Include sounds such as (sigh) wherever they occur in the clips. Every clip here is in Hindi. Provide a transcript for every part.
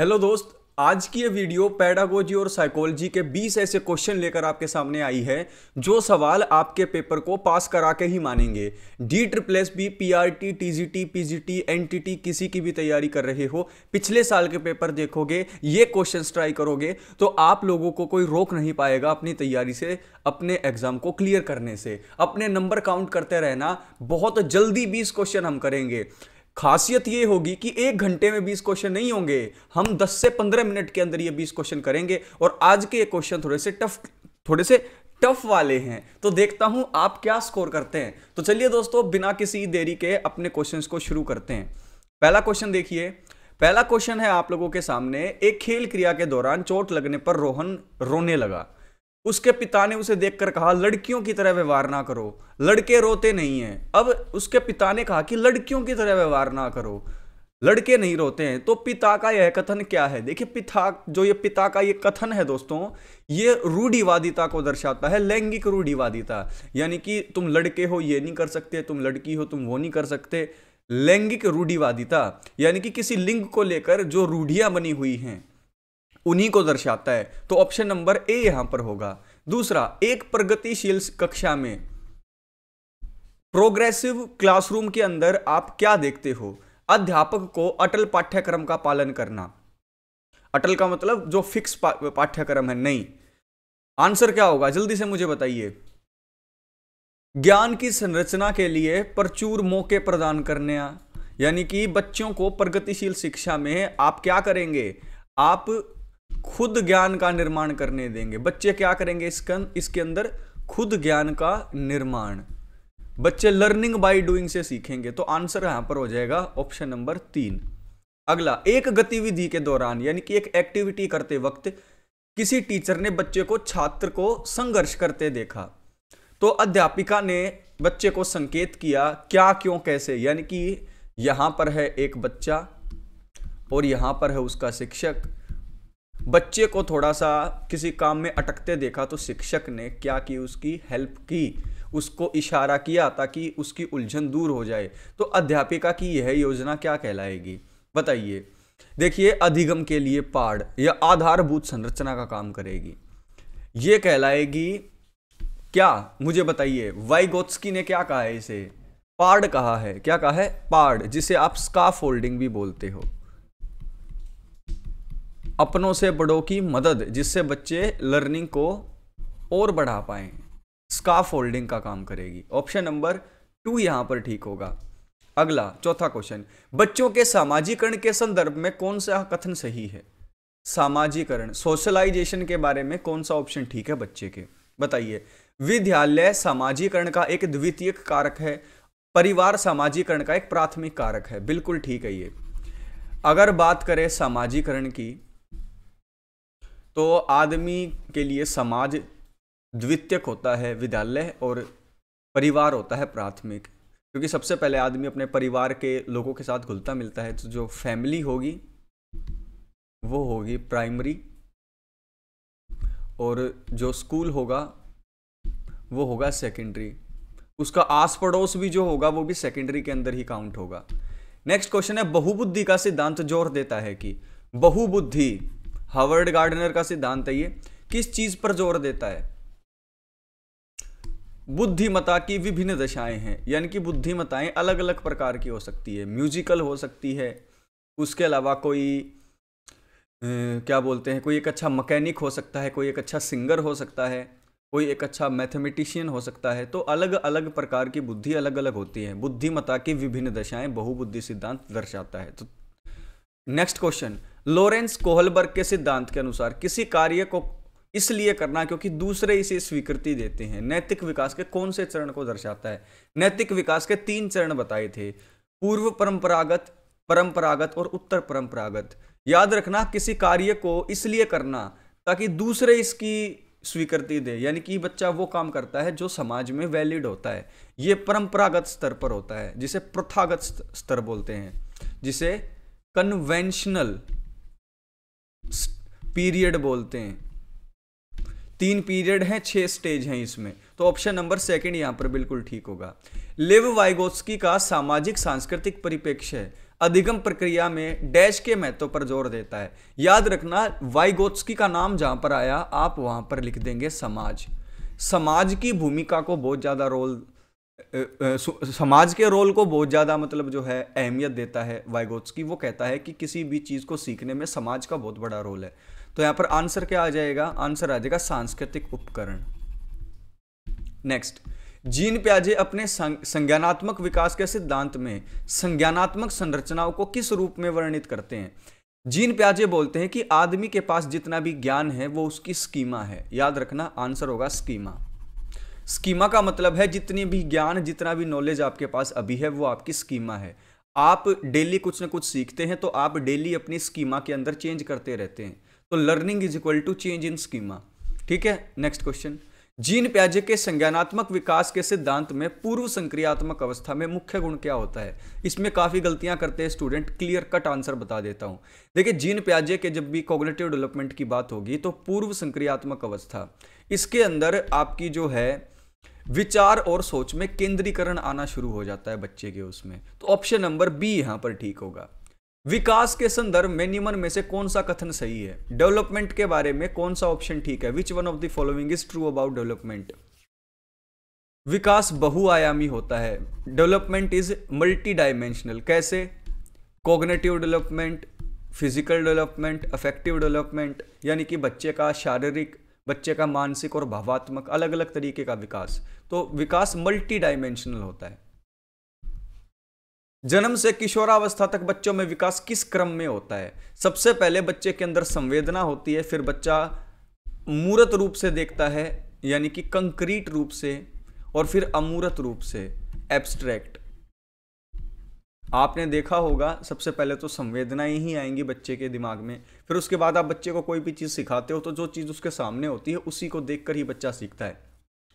हेलो दोस्त आज की ये वीडियो पैडागोजी और साइकोलॉजी के 20 ऐसे क्वेश्चन लेकर आपके सामने आई है जो सवाल आपके पेपर को पास करा के ही मानेंगे D triple S B P R T T G T P G T N T T किसी की भी तैयारी कर रहे हो पिछले साल के पेपर देखोगे ये क्वेश्चन ट्राई करोगे तो आप लोगों को कोई रोक नहीं पाएगा अपनी तैयारी से अपने एग्जाम को क्लियर करने से अपने नंबर काउंट करते रहना बहुत जल्दी बीस क्वेश्चन हम करेंगे खासियत ये होगी कि एक घंटे में 20 क्वेश्चन नहीं होंगे हम 10 से 15 मिनट के अंदर ये 20 क्वेश्चन करेंगे और आज के ये क्वेश्चन थोड़े से टफ थोड़े से टफ वाले हैं तो देखता हूं आप क्या स्कोर करते हैं तो चलिए दोस्तों बिना किसी देरी के अपने क्वेश्चंस को शुरू करते हैं पहला क्वेश्चन देखिए पहला क्वेश्चन है आप लोगों के सामने एक खेल क्रिया के दौरान चोट लगने पर रोहन रोने लगा उसके पिता ने उसे देखकर कहा लड़कियों की तरह व्यवहार ना करो लड़के रोते नहीं हैं अब उसके पिता ने कहा कि लड़कियों की तरह व्यवहार ना करो लड़के नहीं रोते हैं तो पिता का यह कथन क्या है देखिए पिता जो ये पिता का ये कथन है दोस्तों ये रूढ़िवादिता को दर्शाता है लैंगिक रूढ़िवादिता यानी कि तुम लड़के हो ये नहीं कर सकते तुम लड़की हो तुम वो नहीं कर सकते लैंगिक रूढ़िवादिता यानी कि किसी लिंग को लेकर जो रूढ़ियां बनी हुई हैं उन्हीं को दर्शाता है तो ऑप्शन नंबर ए यहां पर होगा दूसरा एक प्रगतिशील कक्षा में प्रोग्रेसिव क्लासरूम के अंदर आप क्या देखते हो अध्यापक को अटल पाठ्यक्रम का पालन करना अटल का मतलब जो फिक्स पा, पाठ्यक्रम है नहीं आंसर क्या होगा जल्दी से मुझे बताइए ज्ञान की संरचना के लिए प्रचुर मौके प्रदान करने यानी कि बच्चों को प्रगतिशील शिक्षा में आप क्या करेंगे आप खुद ज्ञान का निर्माण करने देंगे बच्चे क्या करेंगे इसके अं-, इसके अंदर खुद ज्ञान का निर्माण बच्चे लर्निंग बाय डूइंग से सीखेंगे तो आंसर यहां पर हो जाएगा ऑप्शन नंबर तीन अगला एक गतिविधि के दौरान यानी कि एक एक्टिविटी करते वक्त किसी टीचर ने बच्चे को छात्र को संघर्ष करते देखा तो अध्यापिका ने बच्चे को संकेत किया क्या क्यों कैसे यानी कि यहां पर है एक बच्चा और यहां पर है उसका शिक्षक बच्चे को थोड़ा सा किसी काम में अटकते देखा तो शिक्षक ने क्या की उसकी हेल्प की उसको इशारा किया ताकि उसकी उलझन दूर हो जाए तो अध्यापिका की यह योजना क्या कहलाएगी बताइए देखिए अधिगम के लिए पाड़ या आधारभूत संरचना का काम करेगी ये कहलाएगी क्या मुझे बताइए वाइगोत्स्की ने क्या कहा है इसे पाड़ कहा है क्या कहा है पाड़ जिसे आप स्का भी बोलते हो अपनों से बड़ों की मदद जिससे बच्चे लर्निंग को और बढ़ा पाए स्काफ होल्डिंग का काम करेगी ऑप्शन नंबर टू यहाँ पर ठीक होगा अगला चौथा क्वेश्चन बच्चों के सामाजिकरण के संदर्भ में कौन सा कथन सही है सामाजिकरण सोशलाइजेशन के बारे में कौन सा ऑप्शन ठीक है बच्चे के बताइए विद्यालय सामाजिकरण का एक द्वितीय कारक है परिवार सामाजिकरण का एक प्राथमिक कारक है बिल्कुल ठीक है ये अगर बात करें सामाजिकरण की तो आदमी के लिए समाज द्वितीयक होता है विद्यालय और परिवार होता है प्राथमिक क्योंकि सबसे पहले आदमी अपने परिवार के लोगों के साथ घुलता मिलता है तो जो फैमिली होगी वो होगी प्राइमरी और जो स्कूल होगा वो होगा सेकेंडरी उसका आस पड़ोस भी जो होगा वो भी सेकेंडरी के अंदर ही काउंट होगा नेक्स्ट क्वेश्चन है बहुबुद्धि का सिद्धांत जोर देता है कि बहुबुद्धि हार्वर्ड गार्डनर का सिद्धांत है ये किस चीज पर जोर देता है बुद्धिमता की विभिन्न दशाएं हैं यानी कि बुद्धिमताएं अलग अलग प्रकार की हो सकती है म्यूजिकल हो सकती है उसके अलावा कोई ए, क्या बोलते हैं कोई एक अच्छा मकैनिक हो सकता है कोई एक अच्छा सिंगर हो सकता है कोई एक अच्छा मैथमेटिशियन हो सकता है तो अलग अलग प्रकार की बुद्धि अलग अलग होती है बुद्धिमता की विभिन्न दशाएं बहुबुद्धि सिद्धांत दर्शाता है तो नेक्स्ट क्वेश्चन लॉरेंस कोहलबर्ग के सिद्धांत के अनुसार किसी कार्य को इसलिए करना क्योंकि दूसरे इसे स्वीकृति देते हैं नैतिक विकास के कौन से चरण को दर्शाता है नैतिक विकास के तीन चरण बताए थे पूर्व परंपरागत परंपरागत और उत्तर परंपरागत याद रखना किसी कार्य को इसलिए करना ताकि दूसरे इसकी स्वीकृति दे यानी कि बच्चा वो काम करता है जो समाज में वैलिड होता है ये परंपरागत स्तर पर होता है जिसे प्रथागत स्तर बोलते हैं जिसे कन्वेंशनल पीरियड बोलते हैं तीन पीरियड हैं छह स्टेज हैं इसमें तो ऑप्शन नंबर सेकंड यहां पर बिल्कुल ठीक होगा लिव वाइगोस्की का सामाजिक सांस्कृतिक परिप्रेक्ष्य अधिगम प्रक्रिया में डैश के महत्व पर जोर देता है याद रखना वाइगोत्स्की का नाम जहां पर आया आप वहां पर लिख देंगे समाज समाज की भूमिका को बहुत ज़्यादा रोल समाज के रोल को बहुत ज़्यादा मतलब जो है अहमियत देता है की वो कहता है कि किसी भी चीज़ को सीखने में समाज का बहुत बड़ा रोल है तो यहाँ पर आंसर क्या आ जाएगा आंसर आ जाएगा सांस्कृतिक उपकरण नेक्स्ट जीन प्याजे अपने संज्ञानात्मक विकास के सिद्धांत में संज्ञानात्मक संरचनाओं को किस रूप में वर्णित करते हैं जीन प्याजे बोलते हैं कि आदमी के पास जितना भी ज्ञान है वो उसकी स्कीमा है याद रखना आंसर होगा स्कीमा स्कीमा का मतलब है जितनी भी ज्ञान जितना भी नॉलेज आपके पास अभी है वो आपकी स्कीमा है आप डेली कुछ ना कुछ सीखते हैं तो आप डेली अपनी स्कीमा के अंदर चेंज करते रहते हैं तो learning is equal to change in schema ठीक है नेक्स्ट क्वेश्चन जीन प्याजे के संज्ञानात्मक विकास के सिद्धांत में पूर्व संक्रियात्मक अवस्था में मुख्य गुण क्या होता है इसमें काफ़ी गलतियां करते हैं स्टूडेंट क्लियर कट आंसर बता देता हूं देखिए जीन प्याजे के जब भी कॉग्नेटिव डेवलपमेंट की बात होगी तो पूर्व संक्रियात्मक अवस्था इसके अंदर आपकी जो है विचार और सोच में केंद्रीकरण आना शुरू हो जाता है बच्चे के उसमें तो ऑप्शन नंबर बी यहां पर ठीक होगा विकास के संदर्भ में निम्न में से कौन सा कथन सही है डेवलपमेंट के बारे में कौन सा ऑप्शन ठीक है which one of the following is true about development विकास बहुआयामी होता है डेवलपमेंट इज मल्टी डायमेंशनल कैसे cognitive development physical development affective development यानी कि बच्चे का शारीरिक बच्चे का मानसिक और भावात्मक अलग अलग तरीके का विकास तो विकास मल्टी डायमेंशनल होता है जन्म से किशोरावस्था तक बच्चों में विकास किस क्रम में होता है सबसे पहले बच्चे के अंदर संवेदना होती है फिर बच्चा मूर्त रूप से देखता है यानी कि कंक्रीट रूप से और फिर अमूर्त रूप से एब्स्ट्रैक्ट आपने देखा होगा सबसे पहले तो संवेदनाएं ही आएंगी बच्चे के दिमाग में फिर उसके बाद आप बच्चे को कोई भी चीज़ सिखाते हो तो जो चीज़ उसके सामने होती है उसी को देख कर ही बच्चा सीखता है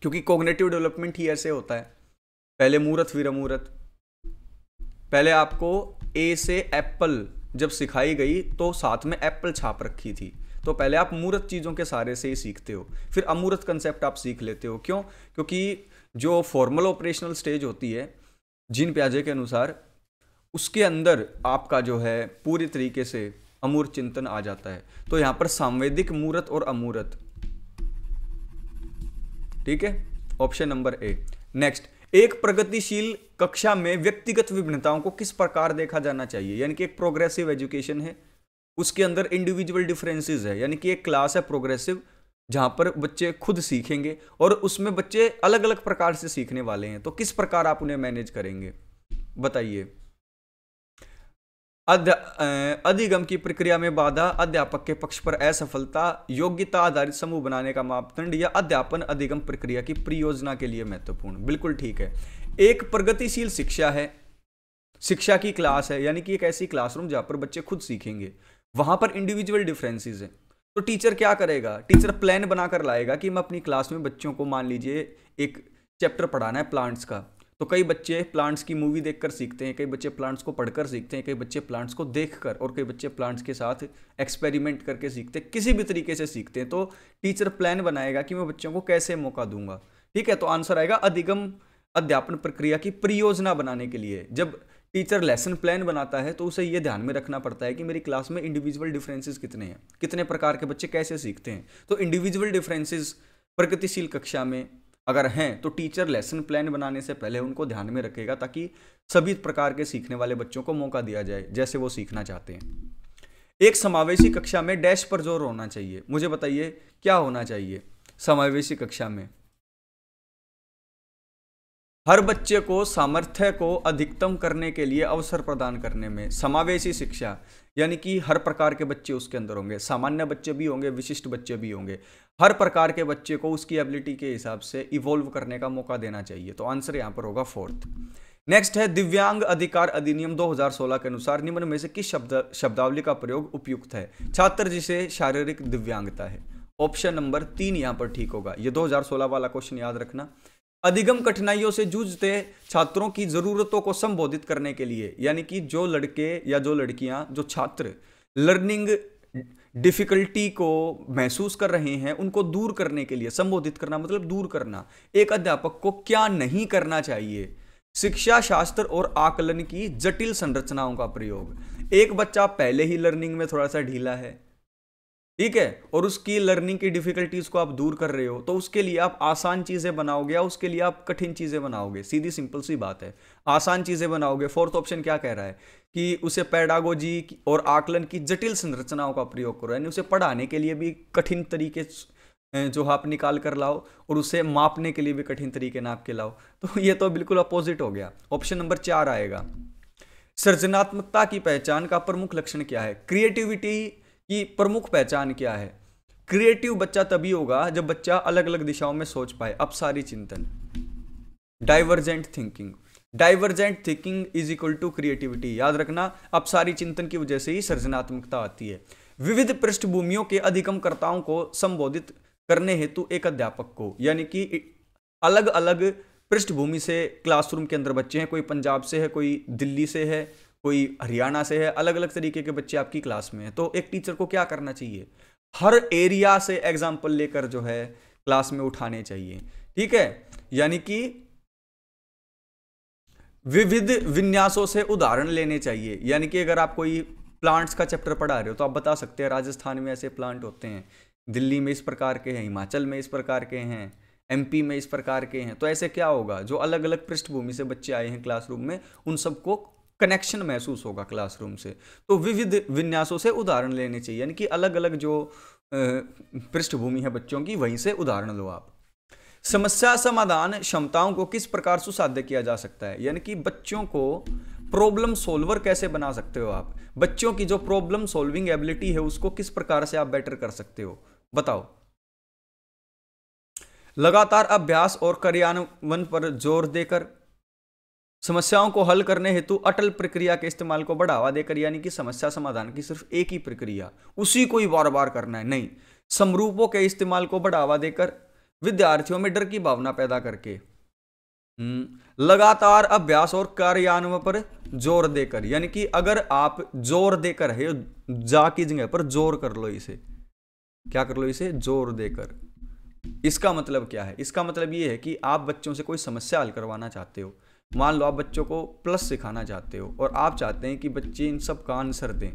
क्योंकि कोग्नेटिव डेवलपमेंट ही ऐसे होता है पहले मूर्त फिर अमूर्त पहले आपको ए से एप्पल जब सिखाई गई तो साथ में एप्पल छाप रखी थी तो पहले आप मूर्त चीज़ों के सहारे से ही सीखते हो फिर अमूर्त कंसेप्ट आप सीख लेते हो क्यों क्योंकि जो फॉर्मल ऑपरेशनल स्टेज होती है जिन प्याजे के अनुसार उसके अंदर आपका जो है पूरी तरीके से अमूर्त चिंतन आ जाता है तो यहां पर सांवेदिक मूर्त और अमूर्त ठीक है ऑप्शन नंबर ए नेक्स्ट एक प्रगतिशील कक्षा में व्यक्तिगत विभिन्नताओं को किस प्रकार देखा जाना चाहिए यानी कि एक प्रोग्रेसिव एजुकेशन है उसके अंदर इंडिविजुअल डिफरेंसेस है यानी कि एक क्लास है प्रोग्रेसिव जहां पर बच्चे खुद सीखेंगे और उसमें बच्चे अलग अलग प्रकार से सीखने वाले हैं तो किस प्रकार आप उन्हें मैनेज करेंगे बताइए अधिगम की प्रक्रिया में बाधा अध्यापक के पक्ष पर असफलता योग्यता आधारित समूह बनाने का मापदंड या अध्यापन अधिगम प्रक्रिया की परियोजना के लिए महत्वपूर्ण बिल्कुल ठीक है एक प्रगतिशील शिक्षा है शिक्षा की क्लास है यानी कि एक ऐसी क्लासरूम जहाँ पर बच्चे खुद सीखेंगे वहां पर इंडिविजुअल डिफरेंसेस हैं तो टीचर क्या करेगा टीचर प्लान बनाकर लाएगा कि मैं अपनी क्लास में बच्चों को मान लीजिए एक चैप्टर पढ़ाना है प्लांट्स का तो कई बच्चे प्लांट्स की मूवी देखकर सीखते हैं कई बच्चे प्लांट्स को पढ़कर सीखते हैं कई बच्चे प्लांट्स को देखकर और कई बच्चे प्लांट्स के साथ एक्सपेरिमेंट करके सीखते हैं किसी भी तरीके से सीखते हैं तो टीचर प्लान बनाएगा कि मैं बच्चों को कैसे मौका दूंगा ठीक है तो आंसर आएगा अधिगम अध्यापन प्रक्रिया की परियोजना बनाने के लिए जब टीचर लेसन प्लान बनाता है तो उसे ये ध्यान में रखना पड़ता है कि मेरी क्लास में इंडिविजुअल डिफरेंसेस कितने हैं कितने प्रकार के बच्चे कैसे सीखते हैं तो इंडिविजुअल डिफरेंसेस प्रगतिशील कक्षा में अगर हैं तो टीचर लेसन प्लान बनाने से पहले उनको ध्यान में रखेगा ताकि सभी प्रकार के सीखने वाले बच्चों को मौका दिया जाए जैसे वो सीखना चाहते हैं एक समावेशी कक्षा में डैश पर जोर होना चाहिए मुझे बताइए क्या होना चाहिए समावेशी कक्षा में हर बच्चे को सामर्थ्य को अधिकतम करने के लिए अवसर प्रदान करने में समावेशी शिक्षा यानी कि हर प्रकार के बच्चे उसके अंदर होंगे सामान्य बच्चे भी होंगे विशिष्ट बच्चे भी होंगे हर प्रकार के बच्चे को उसकी एबिलिटी के हिसाब से इवोल्व करने का मौका देना चाहिए तो आंसर यहां पर होगा फोर्थ नेक्स्ट है दिव्यांग अधिकार अधिनियम 2016 के अनुसार निम्न में से किस शब्द शब्दावली का प्रयोग उपयुक्त है छात्र जिसे शारीरिक दिव्यांगता है ऑप्शन नंबर तीन यहां पर ठीक होगा ये 2016 वाला क्वेश्चन याद रखना अधिगम कठिनाइयों से जूझते छात्रों की जरूरतों को संबोधित करने के लिए यानी कि जो लड़के या जो लड़कियां जो छात्र लर्निंग डिफ़िकल्टी को महसूस कर रहे हैं उनको दूर करने के लिए संबोधित करना मतलब दूर करना एक अध्यापक को क्या नहीं करना चाहिए शिक्षा शास्त्र और आकलन की जटिल संरचनाओं का प्रयोग एक बच्चा पहले ही लर्निंग में थोड़ा सा ढीला है ठीक है और उसकी लर्निंग की डिफिकल्टीज को आप दूर कर रहे हो तो उसके लिए आप आसान चीज़ें बनाओगे या उसके लिए आप कठिन चीज़ें बनाओगे सीधी सिंपल सी बात है आसान चीज़ें बनाओगे फोर्थ ऑप्शन क्या कह रहा है कि उसे पैडागोजी और आकलन की जटिल संरचनाओं का प्रयोग करो यानी उसे पढ़ाने के लिए भी कठिन तरीके जो आप निकाल कर लाओ और उसे मापने के लिए भी कठिन तरीके नाप के लाओ (laughs) तो ये तो बिल्कुल अपोजिट हो गया ऑप्शन नंबर चार आएगा सृजनात्मकता की पहचान का प्रमुख लक्षण क्या है क्रिएटिविटी कि प्रमुख पहचान क्या है क्रिएटिव बच्चा तभी होगा जब बच्चा अलग अलग दिशाओं में सोच पाए अपसारी चिंतन divergent thinking divergent thinking is equal to creativity याद रखना अपसारी चिंतन की वजह से ही सृजनात्मकता आती है विविध पृष्ठभूमियों के अधिकमकर्ताओं को संबोधित करने हेतु एक अध्यापक को यानी कि अलग अलग पृष्ठभूमि से क्लासरूम के अंदर बच्चे हैं कोई पंजाब से है कोई दिल्ली से है कोई हरियाणा से है अलग अलग तरीके के बच्चे आपकी क्लास में हैं तो एक टीचर को क्या करना चाहिए हर एरिया से एग्जाम्पल लेकर जो है क्लास में उठाने चाहिए ठीक है यानी कि विविध विन्यासों से उदाहरण लेने चाहिए यानी कि अगर आप कोई प्लांट्स का चैप्टर पढ़ा रहे हो तो आप बता सकते हैं राजस्थान में ऐसे प्लांट होते हैं दिल्ली में इस प्रकार के हैं हिमाचल में इस प्रकार के हैं एमपी में इस प्रकार के हैं तो ऐसे क्या होगा जो अलग अलग पृष्ठभूमि से बच्चे आए हैं क्लासरूम में उन सबको कनेक्शन महसूस होगा क्लासरूम से तो विविध विन्यासों से उदाहरण लेने चाहिए यानी कि अलग अलग जो पृष्ठभूमि है बच्चों की वहीं से उदाहरण लो आप समस्या समाधान क्षमताओं को किस प्रकार सुसाध्य किया जा सकता है यानी कि बच्चों को प्रॉब्लम सोल्वर कैसे बना सकते हो आप बच्चों की जो प्रॉब्लम सोल्विंग एबिलिटी है उसको किस प्रकार से आप बेटर कर सकते हो बताओ लगातार अभ्यास और कार्यान्वयन पर जोर देकर समस्याओं को हल करने हेतु अटल प्रक्रिया के इस्तेमाल को बढ़ावा देकर यानी कि समस्या समाधान की सिर्फ एक ही प्रक्रिया उसी को ही बार बार करना है नहीं समरूपों के इस्तेमाल को बढ़ावा देकर विद्यार्थियों में डर की भावना पैदा करके हम्म, लगातार अभ्यास और कार्यान्वयन पर जोर देकर यानी कि अगर आप जोर देकर है जा की जगह पर जोर कर लो इसे क्या कर लो इसे जोर देकर इसका मतलब क्या है इसका मतलब ये है कि आप बच्चों से कोई समस्या हल करवाना चाहते हो मान लो आप बच्चों को प्लस सिखाना चाहते हो और आप चाहते हैं कि बच्चे इन सब का आंसर दें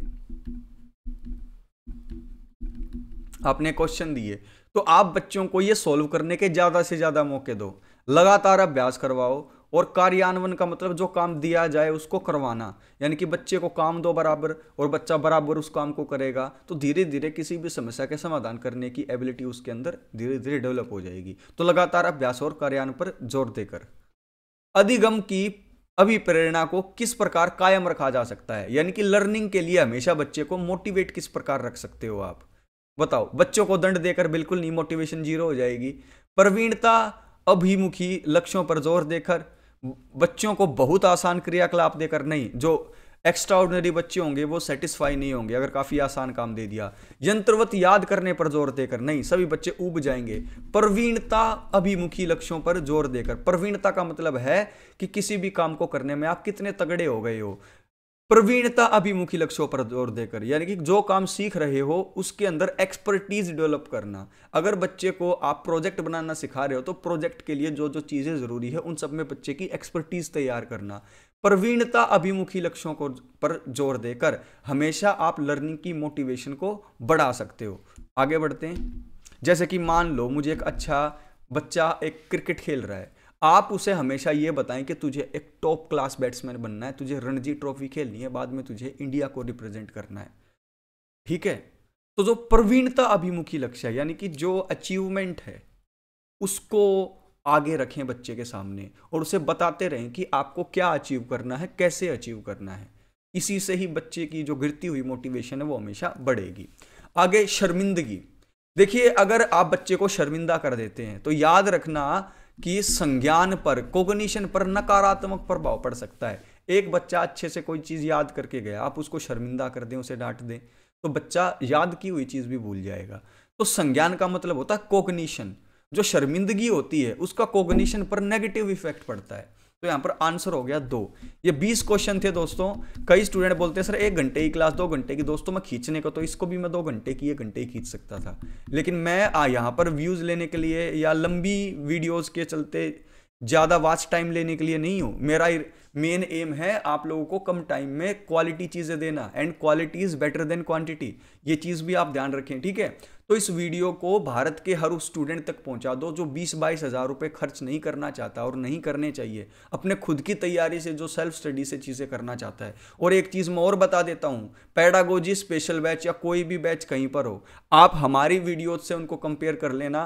आपने क्वेश्चन दिए तो आप बच्चों को ये सॉल्व करने के ज़्यादा से ज़्यादा मौके दो लगातार अभ्यास करवाओ और कार्यान्वयन का मतलब जो काम दिया जाए उसको करवाना यानी कि बच्चे को काम दो बराबर और बच्चा बराबर उस काम को करेगा तो धीरे धीरे किसी भी समस्या के समाधान करने की एबिलिटी उसके अंदर धीरे धीरे डेवलप हो जाएगी तो लगातार अभ्यास और कार्यान्वयन पर जोर देकर अधिगम की अभिप्रेरणा को किस प्रकार कायम रखा जा सकता है यानी कि लर्निंग के लिए हमेशा बच्चे को मोटिवेट किस प्रकार रख सकते हो आप बताओ बच्चों को दंड देकर बिल्कुल नहीं मोटिवेशन जीरो हो जाएगी प्रवीणता अभिमुखी लक्ष्यों पर जोर देकर बच्चों को बहुत आसान क्रियाकलाप देकर नहीं जो एक्स्ट्रा ऑर्डनरी बच्चे होंगे वो सेटिस्फाई नहीं होंगे अगर काफ़ी आसान काम दे दिया यंत्रवत याद करने पर जोर देकर नहीं सभी बच्चे उब जाएंगे प्रवीणता अभिमुखी लक्ष्यों पर जोर देकर प्रवीणता का मतलब है कि किसी भी काम को करने में आप कितने तगड़े हो गए हो प्रवीणता अभिमुखी लक्ष्यों पर जोर देकर यानी कि जो काम सीख रहे हो उसके अंदर एक्सपर्टीज डेवलप करना अगर बच्चे को आप प्रोजेक्ट बनाना सिखा रहे हो तो प्रोजेक्ट के लिए जो जो चीज़ें ज़रूरी है उन सब में बच्चे की एक्सपर्टीज तैयार करना प्रवीणता अभिमुखी लक्ष्यों को पर जोर देकर हमेशा आप लर्निंग की मोटिवेशन को बढ़ा सकते हो आगे बढ़ते हैं जैसे कि मान लो मुझे एक अच्छा बच्चा एक क्रिकेट खेल रहा है आप उसे हमेशा ये बताएं कि तुझे एक टॉप क्लास बैट्समैन बनना है तुझे रणजी ट्रॉफी खेलनी है बाद में तुझे इंडिया को रिप्रेजेंट करना है ठीक है तो जो प्रवीणता अभिमुखी लक्ष्य है यानी कि जो अचीवमेंट है उसको आगे रखें बच्चे के सामने और उसे बताते रहें कि आपको क्या अचीव करना है कैसे अचीव करना है इसी से ही बच्चे की जो गिरती हुई मोटिवेशन है वो हमेशा बढ़ेगी आगे शर्मिंदगी देखिए अगर आप बच्चे को शर्मिंदा कर देते हैं तो याद रखना कि संज्ञान पर कोगनीशन पर नकारात्मक प्रभाव पड़ सकता है एक बच्चा अच्छे से कोई चीज़ याद करके गया आप उसको शर्मिंदा कर दें उसे डांट दें तो बच्चा याद की हुई चीज़ भी भूल जाएगा तो संज्ञान का मतलब होता है कोगनीशन जो शर्मिंदगी होती है उसका कोगनीशन पर नेगेटिव इफेक्ट पड़ता है तो यहाँ पर आंसर हो गया दो ये बीस क्वेश्चन थे दोस्तों कई स्टूडेंट बोलते हैं सर एक घंटे की क्लास दो घंटे की दोस्तों मैं खींचने को तो इसको भी मैं दो घंटे की एक घंटे ही खींच सकता था लेकिन मैं आ यहाँ पर व्यूज़ लेने के लिए या लंबी वीडियोज़ के चलते ज़्यादा वाच टाइम लेने के लिए नहीं हूँ मेरा मेन एम है आप लोगों को कम टाइम में क्वालिटी चीज़ें देना and quality is better than quantity ये चीज़ भी आप ध्यान रखें ठीक है तो इस वीडियो को भारत के हर उस स्टूडेंट तक पहुंचा दो जो बीस बाईस हज़ार रुपये खर्च नहीं करना चाहता और नहीं करने चाहिए अपने खुद की तैयारी से जो सेल्फ स्टडी से चीज़ें करना चाहता है और एक चीज़ मैं और बता देता हूं पैडागोजी स्पेशल बैच या कोई भी बैच कहीं पर हो आप हमारी वीडियो से उनको कंपेयर कर लेना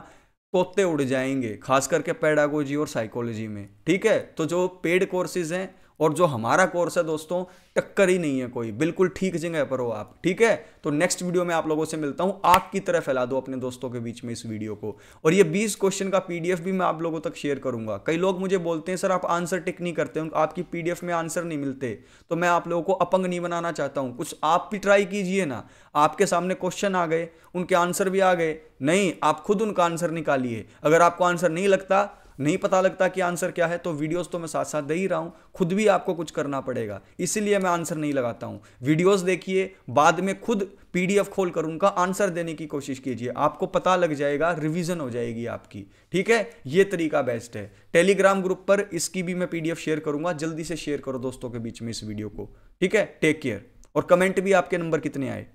तोते उड़ जाएंगे खास करके पैडागोजी और साइकोलॉजी में ठीक है तो जो पेड कोर्सेज हैं और जो हमारा कोर्स है दोस्तों टक्कर ही नहीं है कोई बिल्कुल ठीक जगह पर हो आप ठीक है तो नेक्स्ट वीडियो में आप लोगों से मिलता हूं आग की तरह फैला दो अपने दोस्तों के बीच में इस वीडियो को और ये बीस क्वेश्चन का पीडीएफ भी मैं आप लोगों तक शेयर करूंगा कई लोग मुझे बोलते हैं सर आप आंसर टिक नहीं करते आपकी पीडीएफ में आंसर नहीं मिलते तो मैं आप लोगों को अपंग नहीं बनाना चाहता हूं कुछ आप भी ट्राई कीजिए ना आपके सामने क्वेश्चन आ गए उनके आंसर भी आ गए नहीं आप खुद उनका आंसर निकालिए अगर आपको आंसर नहीं लगता नहीं पता लगता कि आंसर क्या है तो वीडियोस तो मैं साथ साथ दे ही रहा हूँ खुद भी आपको कुछ करना पड़ेगा इसीलिए मैं आंसर नहीं लगाता हूँ वीडियोस देखिए बाद में खुद पीडीएफ खोल कर उनका आंसर देने की कोशिश कीजिए आपको पता लग जाएगा रिवीजन हो जाएगी आपकी ठीक है ये तरीका बेस्ट है टेलीग्राम ग्रुप पर इसकी भी मैं पीडीएफ शेयर करूंगा जल्दी से शेयर करो दोस्तों के बीच में इस वीडियो को ठीक है टेक केयर और कमेंट भी आपके नंबर कितने आए